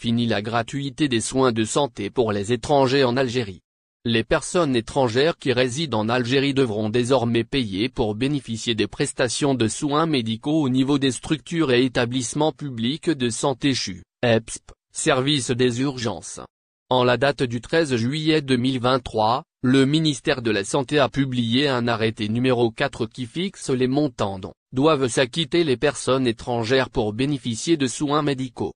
Fini la gratuité des soins de santé pour les étrangers en Algérie. Les personnes étrangères qui résident en Algérie devront désormais payer pour bénéficier des prestations de soins médicaux au niveau des structures et établissements publics de santé CHU, EPSP, Service des urgences. En la date du 13 juillet 2023, le ministère de la Santé a publié un arrêté numéro 4 qui fixe les montants dont doivent s'acquitter les personnes étrangères pour bénéficier de soins médicaux.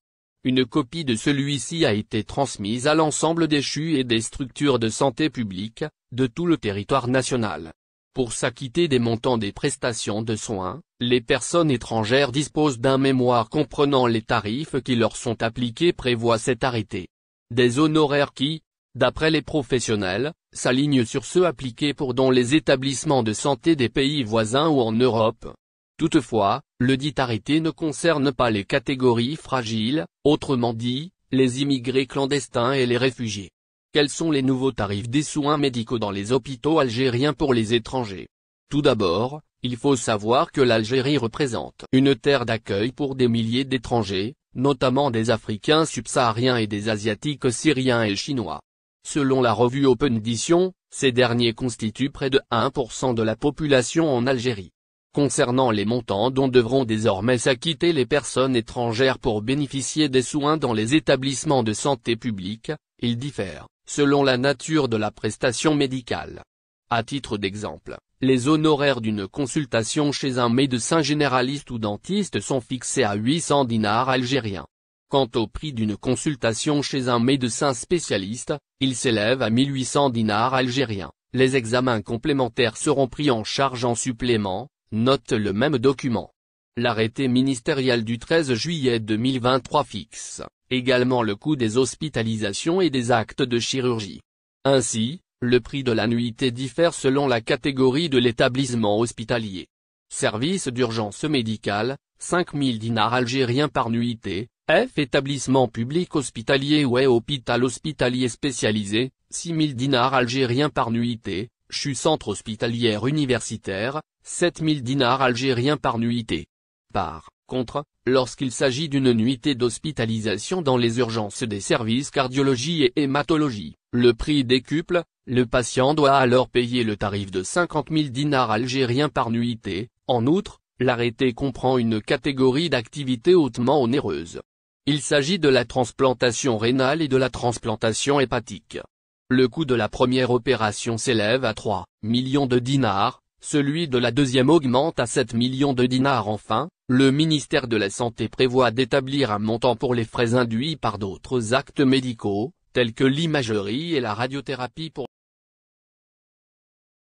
Une copie de celui-ci a été transmise à l'ensemble des CHU et des structures de santé publique, de tout le territoire national. Pour s'acquitter des montants des prestations de soins, les personnes étrangères disposent d'un mémoire comprenant les tarifs qui leur sont appliqués prévoit cet arrêté. Des honoraires qui, d'après les professionnels, s'alignent sur ceux appliqués pour dont les établissements de santé des pays voisins ou en Europe. Toutefois, le dit arrêté ne concerne pas les catégories fragiles, autrement dit, les immigrés clandestins et les réfugiés. Quels sont les nouveaux tarifs des soins médicaux dans les hôpitaux algériens pour les étrangers Tout d'abord, il faut savoir que l'Algérie représente une terre d'accueil pour des milliers d'étrangers, notamment des Africains subsahariens et des Asiatiques syriens et chinois. Selon la revue Open Edition, ces derniers constituent près de 1% de la population en Algérie concernant les montants dont devront désormais s'acquitter les personnes étrangères pour bénéficier des soins dans les établissements de santé publique, ils diffèrent, selon la nature de la prestation médicale. À titre d'exemple, les honoraires d'une consultation chez un médecin généraliste ou dentiste sont fixés à 800 dinars algériens. Quant au prix d'une consultation chez un médecin spécialiste, il s'élève à 1800 dinars algériens. Les examens complémentaires seront pris en charge en supplément, note le même document. L'arrêté ministériel du 13 juillet 2023 fixe également le coût des hospitalisations et des actes de chirurgie. Ainsi, le prix de la nuitée diffère selon la catégorie de l'établissement hospitalier. Service d'urgence médicale, 5000 dinars algériens par nuitée, F établissement public hospitalier ou e, hôpital hospitalier spécialisé, 6000 dinars algériens par nuitée, CHU Centre Hospitalière Universitaire, 7000 dinars algériens par nuitée. Par contre, lorsqu'il s'agit d'une nuitée d'hospitalisation dans les urgences des services cardiologie et hématologie, le prix décuple, le patient doit alors payer le tarif de 50 000 dinars algériens par nuitée. En outre, l'arrêté comprend une catégorie d'activités hautement onéreuses. Il s'agit de la transplantation rénale et de la transplantation hépatique. Le coût de la première opération s'élève à 3 millions de dinars, celui de la deuxième augmente à 7 millions de dinars enfin, le ministère de la Santé prévoit d'établir un montant pour les frais induits par d'autres actes médicaux, tels que l'imagerie et la radiothérapie pour